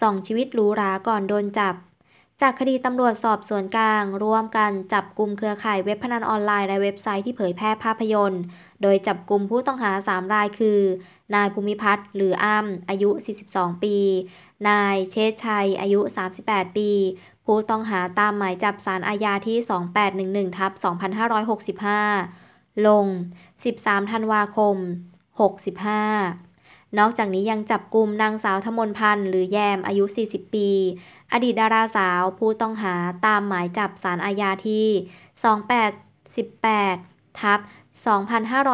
สองชีวิตหรูหราก่อนโดนจับ จากคดีตำรวจสอบสวนกลาง ร่วมกันจับกลุ่มเครือข่ายเว็บพนันออนไลน์และเว็บไซต์ที่เผยแพร่ภาพยนตร์ โดยจับกลุ่มผู้ต้องหา 3 รายคือ นายภูมิพัฒน์หรืออ้ำ อายุ 42 ปี นายเชษชัย อายุ 38 ปี ผู้ต้องหาตามหมายจับสารอาญาที่ 2811 ทับ2565 ลง 13ธันวาคม 65นอกจากนี้ยังจับกลุ่มนางสาวธมนพันธ์หรือแยมอายุ 40 ปี อดีตดาราสาวผู้ต้องหาตามหมายจับสารอาญาที่ 2818 ทับ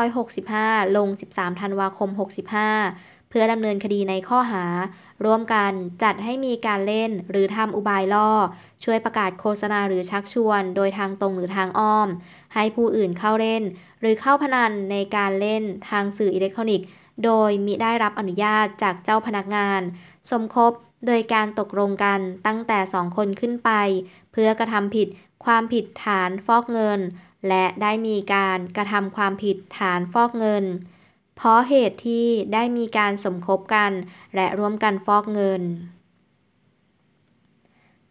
2565 ลง 13 ธันวาคม 65 เพื่อดำเนินคดีในข้อหา ร่วมกันจัดให้มีการเล่นหรือทำอุบายล่อ ช่วยประกาศโฆษณาหรือชักชวนโดยทางตรงหรือทางอ้อม ให้ผู้อื่นเข้าเล่นหรือเข้าพนันในการเล่นทางสื่ออิเล็กทรอนิกส์โดยมิได้รับอนุญาตจากเจ้าพนักงาน สมคบโดยการตกลงกันตั้งแต่สองคนขึ้นไป เพื่อกระทำผิดความผิดฐานฟอกเงิน และได้มีการกระทำความผิดฐานฟอกเงิน เพราะเหตุที่ได้มีการสมคบกันและร่วมกันฟอกเงิน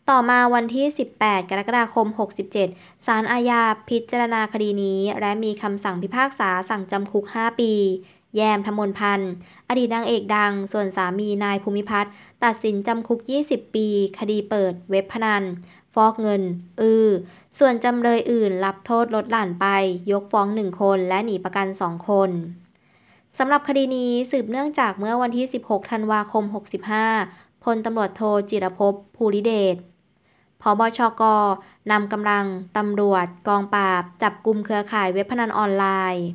ต่อมาวันที่ 18 กรกฎาคม 67 สารอาญาพิจารณาคดีนี้และมีคำสั่งพิพากษาสั่งจำคุก 5 ปีแยมธมนพันธ์ อดีตนางเอกดัง ส่วนสามีนายภูมิพัฒน์ตัดสินจำคุก 20 ปี คดีเปิดเว็บพนัน ฟอกเงิน อือ ส่วนจำเลยอื่นรับโทษลดหลั่นไปยกฟ้องหนึ่งคนและหนีประกันสองคนสำหรับคดีนี้สืบเนื่องจากเมื่อวันที่ 16 ธันวาคม 65พลตำรวจโทจิรภพภูริเดชพบชกนำกำลังตำรวจกองปราบจับกลุ่มเครือข่ายเว็บพนันออนไลน์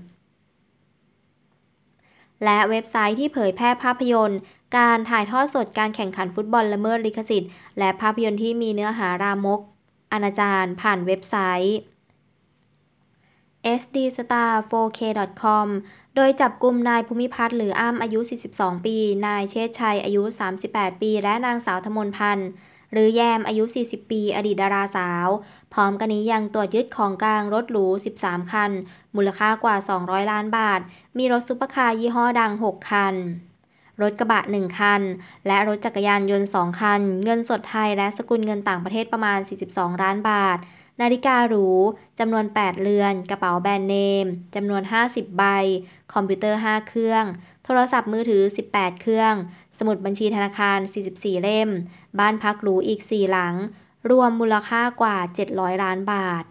และเว็บไซต์ที่เผยแพร่ภาพยนตร์ การถ่ายทอดสดการแข่งขันฟุตบอลละเมิดลิขสิทธิ์ และภาพยนตร์ที่มีเนื้อหารามก อนาจารผ่านเว็บไซต์ sdstar4k.com โดยจับกลุ่มนายภูมิพัฒน์หรืออ้ำอายุ 42 ปี นายเชษชัย อายุ 38 ปี และนางสาวธมนพันธ์หรือแยมอายุ 40 ปี อดีตดาราสาว พร้อมกันนี้ยังตรวจยึดของกลางรถหรู 13 คัน มูลค่ากว่า 200 ล้านบาท มีรถซุปเปอร์คาร์ยี่ห้อดัง 6 คัน รถกระบะ 1 คัน และรถจักรยานยนต์ 2 คัน เงินสดไทยและสกุลเงินต่างประเทศประมาณ 42 ล้านบาท นาฬิกาหรู จำนวน 8เรือน กระเป๋าแบรนด์เนม จำนวน 50 ใบ คอมพิวเตอร์ 5 เครื่องโทรศัพท์มือถือ 18 เครื่อง สมุดบัญชีธนาคาร 44 เล่ม บ้านพักหรูอีก 4 หลัง รวมมูลค่ากว่า 700 ล้านบาท